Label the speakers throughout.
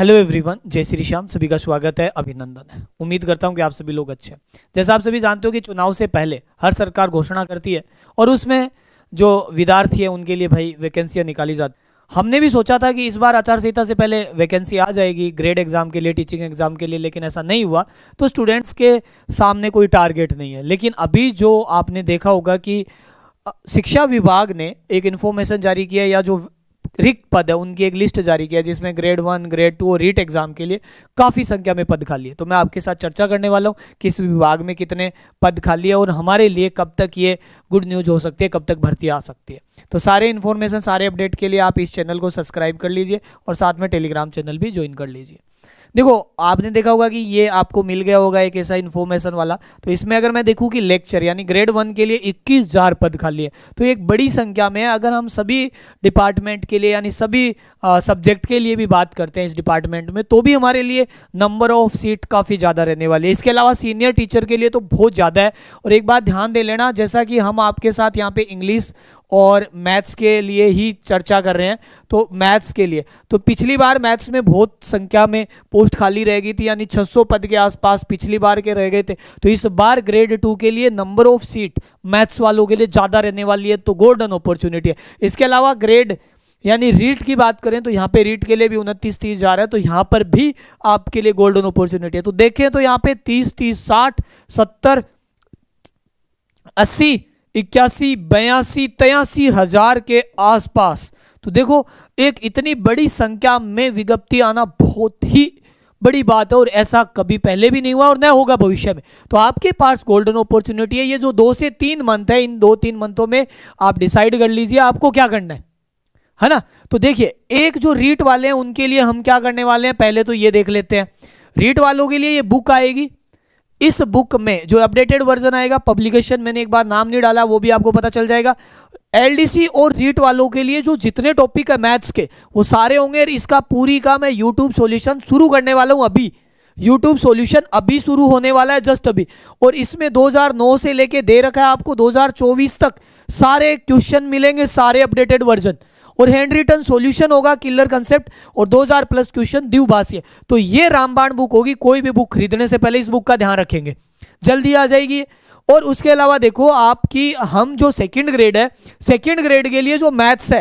Speaker 1: hello everyone जय श्री श्याम सभी का स्वागत है अभिनंदन है उम्मीद करता हूं कि आप सभी लोग अच्छे हैं जैसा आप सभी जानते हो कि चुनाव से पहले हर सरकार घोषणा करती है और उसमें जो विद्यार्थी है उनके लिए भाई वैकेंसियाँ निकाली जाती हमने भी सोचा था कि इस बार आचार संहिता से पहले वैकेंसी आ जाएगी ग्रेड एग्जाम के लिए टीचिंग एग्जाम के लिए लेकिन ऐसा नहीं हुआ तो स्टूडेंट्स के सामने कोई टारगेट नहीं है लेकिन अभी जो आपने देखा होगा कि शिक्षा विभाग ने एक इन्फॉर्मेशन जारी किया या जो रिक्त पद है उनकी एक लिस्ट जारी किया जिसमें ग्रेड वन ग्रेड टू और रीट एग्जाम के लिए काफ़ी संख्या में पद खाली है तो मैं आपके साथ चर्चा करने वाला हूँ किस विभाग में कितने पद खाली है और हमारे लिए कब तक ये गुड न्यूज़ हो सकती है कब तक भर्ती आ सकती है तो सारे इन्फॉर्मेशन सारे अपडेट के लिए आप इस चैनल को सब्सक्राइब कर लीजिए और साथ में टेलीग्राम चैनल भी ज्वाइन कर लीजिए देखो आपने देखा होगा कि ये आपको मिल गया होगा एक ऐसा इन्फॉर्मेशन वाला तो इसमें अगर मैं देखूँ कि लेक्चर यानी ग्रेड वन के लिए इक्कीस हजार पद खाली है तो एक बड़ी संख्या में अगर हम सभी डिपार्टमेंट के लिए यानी सभी सब्जेक्ट के लिए भी बात करते हैं इस डिपार्टमेंट में तो भी हमारे लिए नंबर ऑफ सीट काफ़ी ज़्यादा रहने वाली है इसके अलावा सीनियर टीचर के लिए तो बहुत ज़्यादा है और एक बात ध्यान दे लेना जैसा कि हम आपके साथ यहाँ पे इंग्लिश और मैथ्स के लिए ही चर्चा कर रहे हैं तो मैथ्स के लिए तो पिछली बार मैथ्स में बहुत संख्या में पोस्ट खाली रह गई थी यानी 600 पद के आसपास पिछली बार के रह गए थे तो इस बार ग्रेड टू के लिए नंबर ऑफ सीट मैथ्स वालों के लिए ज़्यादा रहने वाली है तो गोल्डन अपॉर्चुनिटी है इसके अलावा ग्रेड यानी रीट की बात करें तो यहाँ पे रीट के लिए भी उनतीस तीस जा रहा है तो यहाँ पर भी आपके लिए गोल्डन अपॉर्चुनिटी है तो देखें तो यहाँ पे तीस तीस साठ सत्तर अस्सी इक्यासी बयासी तयासी हजार के आसपास तो देखो एक इतनी बड़ी संख्या में विज्ञप्ति आना बहुत ही बड़ी बात है और ऐसा कभी पहले भी नहीं हुआ और न होगा भविष्य में तो आपके पास गोल्डन अपॉर्चुनिटी है ये जो दो से तीन मंथ है इन दो तीन मंथों में आप डिसाइड कर लीजिए आपको क्या करना है है ना तो देखिए एक जो रीट वाले हैं उनके लिए हम क्या करने वाले हैं पहले तो ये देख लेते हैं रीट वालों के लिए ये बुक आएगी इस बुक में जो अपडेटेड वर्जन आएगा पब्लिकेशन मैंने एक बार नाम नहीं डाला वो भी आपको पता चल जाएगा एलडीसी और रीट वालों के लिए जो जितने टॉपिक है मैथ्स के वो सारे होंगे इसका पूरी का मैं यूट्यूब सोल्यूशन शुरू करने वाला हूँ अभी यूट्यूब सॉल्यूशन अभी शुरू होने वाला है जस्ट अभी और इसमें 2009 से लेके दे रखा है आपको 2024 तक सारे क्वेश्चन मिलेंगे सारे अपडेटेड वर्जन और हैंड रिटर्न सोल्यूशन होगा किलर कंसेप्ट और 2000 प्लस क्वेश्चन द्विभाषीय तो ये रामबाण बुक होगी कोई भी बुक खरीदने से पहले इस बुक का ध्यान रखेंगे जल्दी आ जाएगी और उसके अलावा देखो आपकी हम जो सेकेंड ग्रेड है सेकेंड ग्रेड के लिए जो मैथ्स है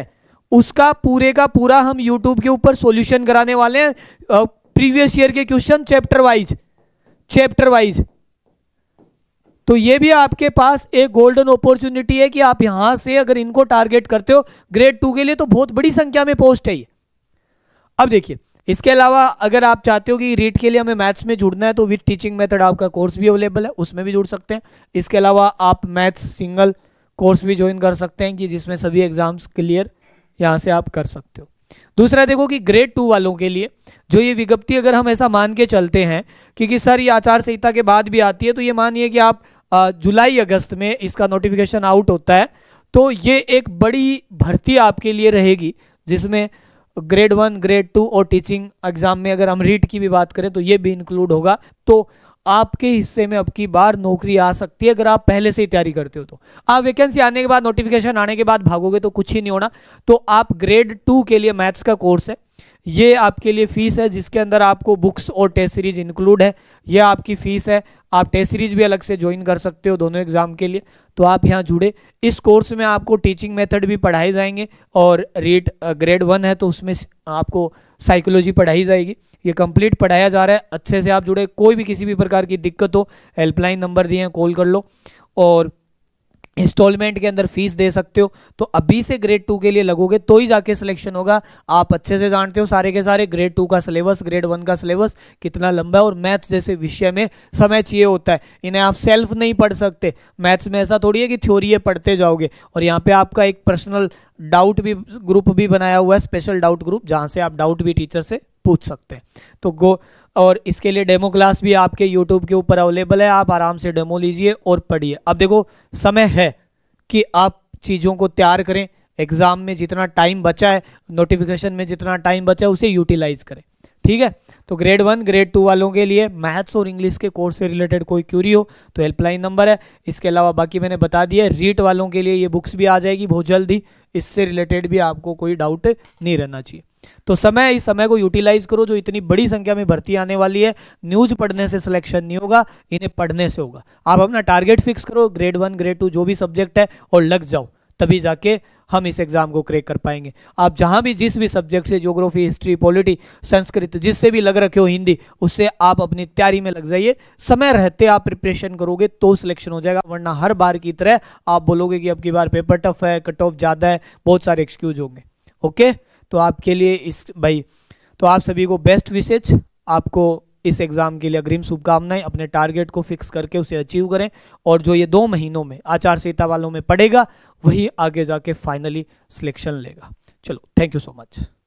Speaker 1: उसका पूरे का पूरा हम यूट्यूब के ऊपर सोल्यूशन कराने वाले हैं प्रीवियस ईयर के question chapter wise chapter wise तो ये भी आपके पास एक गोल्डन अपॉर्चुनिटी है कि आप यहां से अगर इनको टारगेट करते हो ग्रेड टू के लिए तो बहुत बड़ी संख्या में पोस्ट है ये अब देखिए इसके अलावा अगर आप चाहते हो कि रीट के लिए हमें मैथ्स में जुड़ना है तो विथ टीचिंग मेथड आपका कोर्स भी अवेलेबल है उसमें भी जुड़ सकते हैं इसके अलावा आप मैथ्स सिंगल कोर्स भी ज्वाइन कर सकते हैं कि जिसमें सभी एग्जाम्स क्लियर यहाँ से आप कर सकते हो दूसरा देखो कि ग्रेड टू वालों के लिए जो ये विज्ञप्ति अगर हम ऐसा मान के चलते हैं क्योंकि सर ये आचार संहिता के बाद भी आती है तो ये मानिए कि आप जुलाई अगस्त में इसका नोटिफिकेशन आउट होता है तो ये एक बड़ी भर्ती आपके लिए रहेगी जिसमें ग्रेड वन ग्रेड टू और टीचिंग एग्जाम में अगर हम रीट की भी बात करें तो ये भी इंक्लूड होगा तो आपके हिस्से में अब की बार नौकरी आ सकती है अगर आप पहले से ही तैयारी करते हो तो आप वैकेंसी आने के बाद नोटिफिकेशन आने के बाद भागोगे तो कुछ ही नहीं होना तो आप ग्रेड टू के लिए मैथ्स का कोर्स है ये आपके लिए फ़ीस है जिसके अंदर आपको बुक्स और टेस्ट सीरीज इंक्लूड है यह आपकी फ़ीस है आप टेस्ट सीरीज भी अलग से ज्वाइन कर सकते हो दोनों एग्ज़ाम के लिए तो आप यहाँ जुड़े इस कोर्स में आपको टीचिंग मेथड भी पढ़ाए जाएंगे और रीट ग्रेड वन है तो उसमें आपको साइकोलॉजी पढ़ाई जाएगी ये कंप्लीट पढ़ाया जा रहा है अच्छे से आप जुड़े कोई भी किसी भी प्रकार की दिक्कत हो हेल्पलाइन नंबर दिए हैं कॉल कर लो और इंस्टॉलमेंट के अंदर फीस दे सकते हो तो अभी से ग्रेड टू के लिए लगोगे तो ही जाके सिलेक्शन होगा आप अच्छे से जानते हो सारे के सारे ग्रेड टू का सिलेबस ग्रेड वन का सिलेबस कितना लंबा है और मैथ्स जैसे विषय में समय चाहिए होता है इन्हें आप सेल्फ नहीं पढ़ सकते मैथ्स में ऐसा थोड़ी है कि थ्योरी पढ़ते जाओगे और यहाँ पर आपका एक पर्सनल डाउट भी ग्रुप भी बनाया हुआ है स्पेशल डाउट ग्रुप जहाँ से आप डाउट भी टीचर से पूछ सकते हैं तो गो और इसके लिए डेमो क्लास भी आपके यूट्यूब के ऊपर अवेलेबल है आप आराम से डेमो लीजिए और पढ़िए अब देखो समय है कि आप चीज़ों को तैयार करें एग्ज़ाम में जितना टाइम बचा है नोटिफिकेशन में जितना टाइम बचा है उसे यूटिलाइज करें ठीक है तो ग्रेड वन ग्रेड टू वालों के लिए मैथ्स और इंग्लिश के कोर्स से रिलेटेड कोई क्यूरी हो तो हेल्पलाइन नंबर है इसके अलावा बाकी मैंने बता दिया है रीट वालों के लिए ये बुक्स भी आ जाएगी बहुत जल्दी इससे रिलेटेड भी आपको कोई डाउट नहीं रहना चाहिए तो समय इस समय को यूटिलाइज करो जो इतनी बड़ी संख्या में भर्ती आने वाली है न्यूज पढ़ने से सिलेक्शन नहीं होगा इन्हें पढ़ने से होगा आप अपना टारगेट फिक्स करो ग्रेड वन ग्रेड टू जो भी सब्जेक्ट है और लग जाओ तभी जाके हम इस एग्जाम को क्रेक कर पाएंगे आप जहां भी जिस भी सब्जेक्ट से ज्योग्राफी हिस्ट्री पॉलिटी संस्कृत जिससे भी लग रखे हो हिंदी उससे आप अपनी तैयारी में लग जाइए समय रहते आप प्रिपरेशन करोगे तो सिलेक्शन हो जाएगा वरना हर बार की तरह आप बोलोगे कि अब की बार पेपर टफ है कट ऑफ ज़्यादा है बहुत सारे एक्सक्यूज होंगे ओके तो आपके लिए इस भाई तो आप सभी को बेस्ट विशेज आपको इस एग्ज़ाम के लिए अग्रिम शुभकामनाएं अपने टारगेट को फिक्स करके उसे अचीव करें और जो ये दो महीनों में आचार संहिता वालों में पड़ेगा वही आगे जाके फाइनली सिलेक्शन लेगा चलो थैंक यू सो मच